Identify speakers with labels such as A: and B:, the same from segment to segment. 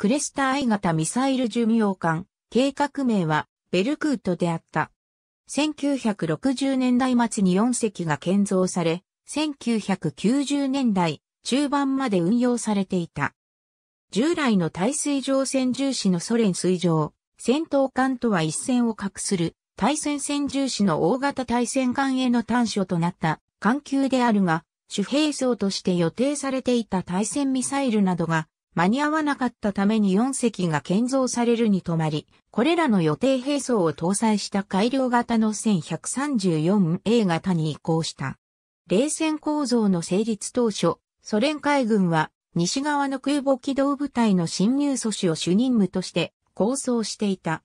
A: クレスタ I 型ミサイル巡洋艦、計画名はベルクートであった。1960年代末に4隻が建造され、1990年代中盤まで運用されていた。従来の対水上戦重視のソ連水上、戦闘艦とは一線を画する対戦戦重視の大型対戦艦への端緒となった艦級であるが、主兵装として予定されていた対戦ミサイルなどが間に合わなかったために4隻が建造されるに止まり、これらの予定兵装を搭載した改良型の 1134A 型に移行した。冷戦構造の成立当初、ソ連海軍は西側の空母機動部隊の侵入阻止を主任務として構想していた。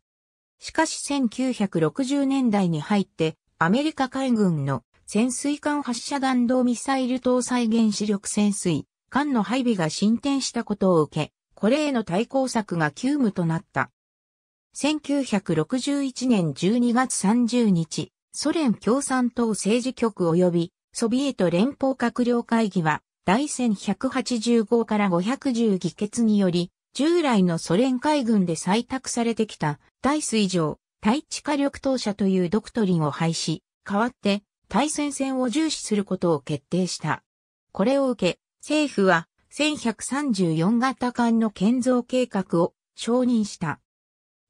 A: しかし1960年代に入ってアメリカ海軍の潜水艦発射弾道ミサイル搭載原子力潜水艦の配備が進展したことを受け、これへの対抗策が急務となった。1961年12月30日、ソ連共産党政治局及びソビエト連邦閣僚会議は第1185から510議決により、従来のソ連海軍で採択されてきた、大水上、対地下力投射というドクトリンを廃止、代わって、対戦線を重視することを決定した。これを受け、政府は1134型艦の建造計画を承認した。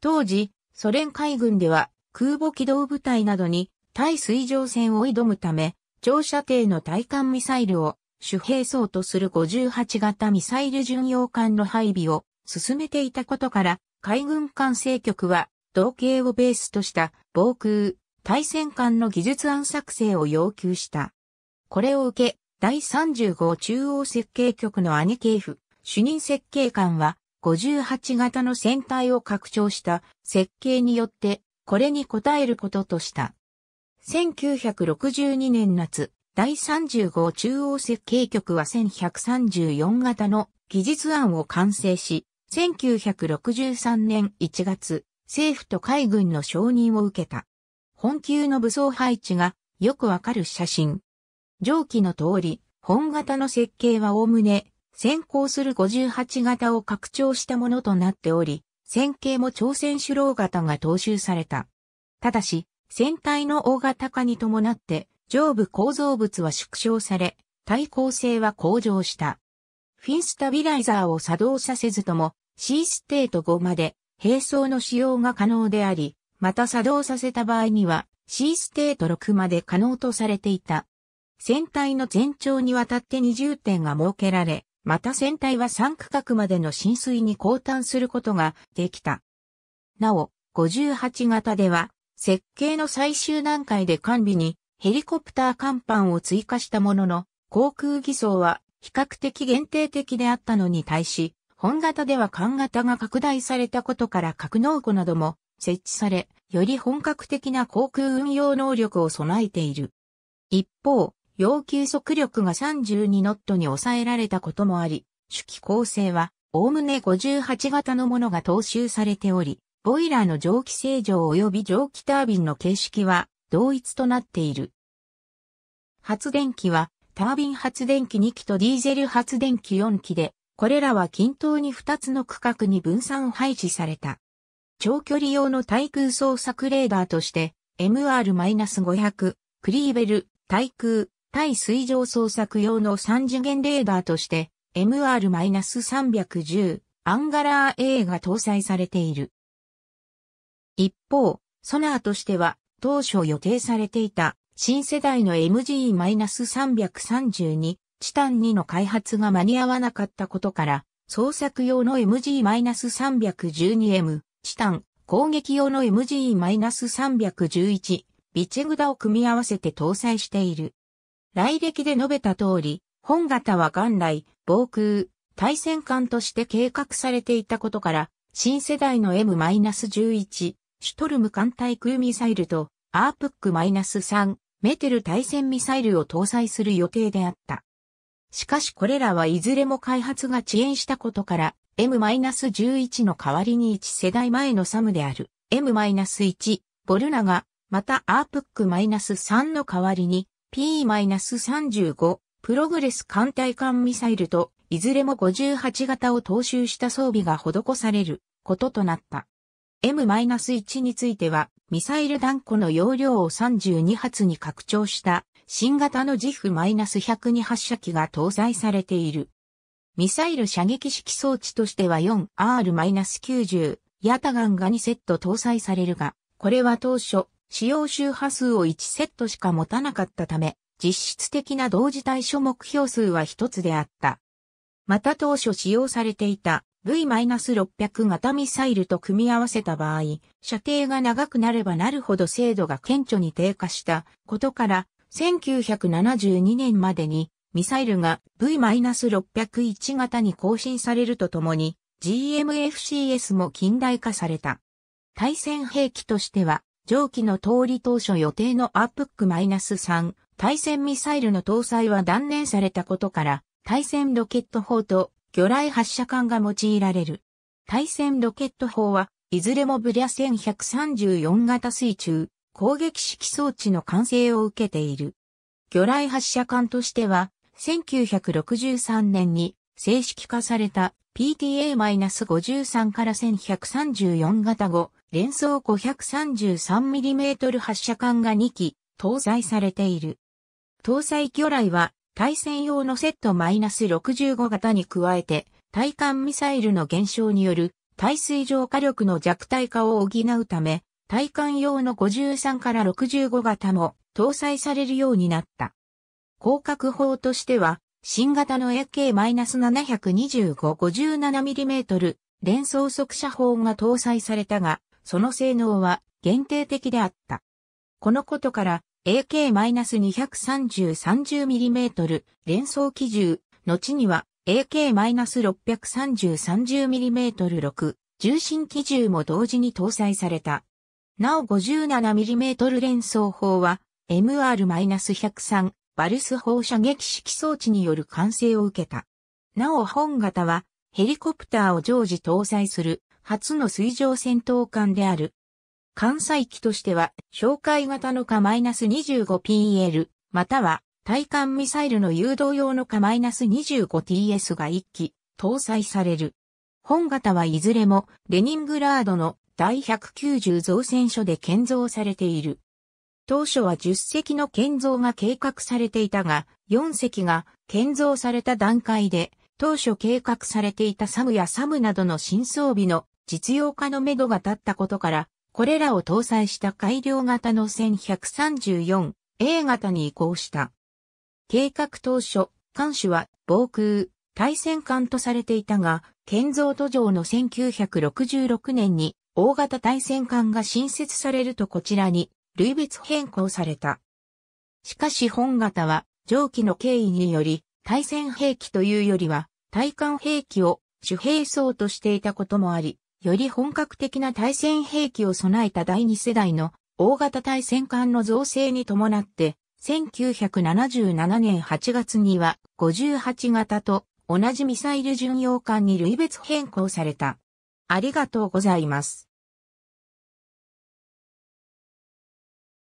A: 当時、ソ連海軍では空母機動部隊などに対水上戦を挑むため、長射程の対艦ミサイルを主兵装とする58型ミサイル巡洋艦の配備を進めていたことから、海軍艦政局は、同型をベースとした防空、対戦艦の技術案作成を要求した。これを受け、第35中央設計局の兄系譜、主任設計官は、58型の船体を拡張した設計によって、これに応えることとした。1962年夏、第35中央設計局は1134型の技術案を完成し、1963年1月、政府と海軍の承認を受けた。本級の武装配置がよくわかる写真。上記の通り、本型の設計はおおむね、先行する58型を拡張したものとなっており、線形も朝鮮主郎型が踏襲された。ただし、船体の大型化に伴って、上部構造物は縮小され、耐抗性は向上した。フィンスタビライザーを作動させずとも、C ステート5まで並走の使用が可能であり、また作動させた場合には C ステート6まで可能とされていた。船体の全長にわたって20点が設けられ、また船体は3区画までの浸水に交換することができた。なお、58型では、設計の最終段階で完備にヘリコプター甲板を追加したものの、航空偽装は比較的限定的であったのに対し、本型では艦型が拡大されたことから格納庫なども設置され、より本格的な航空運用能力を備えている。一方、要求速力が32ノットに抑えられたこともあり、主機構成は、おおむね58型のものが踏襲されており、ボイラーの蒸気清浄及び蒸気タービンの形式は同一となっている。発電機は、タービン発電機2機とディーゼル発電機4機で、これらは均等に2つの区画に分散配置された。長距離用の対空操作レーダーとして、MR-500、クリーベル、対空、対水上捜索用の3次元レーダーとして MR-310 アンガラー A が搭載されている。一方、ソナーとしては当初予定されていた新世代の MG-332 チタン2の開発が間に合わなかったことから、捜索用の MG-312M チタン、攻撃用の MG-311 ビチェグダを組み合わせて搭載している。来歴で述べた通り、本型は元来、防空、対戦艦として計画されていたことから、新世代の M-11、シュトルム艦対空ミサイルと、アープック -3、メテル対戦ミサイルを搭載する予定であった。しかしこれらはいずれも開発が遅延したことから、M-11 の代わりに1世代前のサムである M-1、ボルナが、またアープック -3 の代わりに、P-35 プログレス艦隊艦ミサイルと、いずれも58型を踏襲した装備が施されることとなった。M-1 については、ミサイル弾庫の容量を32発に拡張した新型の JIF-102 発射機が搭載されている。ミサイル射撃式装置としては 4R-90 ヤタガンが2セット搭載されるが、これは当初使用周波数を1セットしか持たなかったため、実質的な同時対処目標数は1つであった。また当初使用されていた V-600 型ミサイルと組み合わせた場合、射程が長くなればなるほど精度が顕著に低下したことから、1972年までにミサイルが V-601 型に更新されるとともに GMFCS も近代化された。対戦兵器としては上記の通り当初予定のアップック -3 対戦ミサイルの搭載は断念されたことから、対戦ロケット砲と魚雷発射管が用いられる。対戦ロケット砲は、いずれもブリャ1134型水中攻撃式装置の完成を受けている。魚雷発射管としては、1963年に正式化された PTA-53 から1134型後、連装 533mm 発射管が2機搭載されている。搭載魚雷は対戦用のセット -65 型に加えて、対艦ミサイルの減少による対水上火力の弱体化を補うため、対艦用の53から65型も搭載されるようになった。広角砲としては、新型の AK-725-57mm 連装速射砲が搭載されたが、その性能は限定的であった。このことから AK-230-30mm 連装機銃、後には AK-630-30mm6 重心機銃も同時に搭載された。なお 57mm 連装砲は MR-103 バルス放射撃式装置による完成を受けた。なお本型はヘリコプターを常時搭載する初の水上戦闘艦である。艦載機としては、哨戒型のか -25PL、または、対艦ミサイルの誘導用のか -25TS が1機、搭載される。本型はいずれも、レニングラードの第190造船所で建造されている。当初は10隻の建造が計画されていたが、4隻が建造された段階で、当初計画されていたサムやサムなどの新装備の実用化のめどが立ったことから、これらを搭載した改良型の 1134A 型に移行した。計画当初、艦首は防空、対戦艦とされていたが、建造途上の1966年に大型対戦艦が新設されるとこちらに類別変更された。しかし本型は上記の経緯により対戦兵器というよりは対艦兵器を主兵装としていたこともあり、より本格的な対戦兵器を備えた第2世代の大型対戦艦の造成に伴って、1977年8月には58型と同じミサイル巡洋艦に類別変更された。ありがとうございます。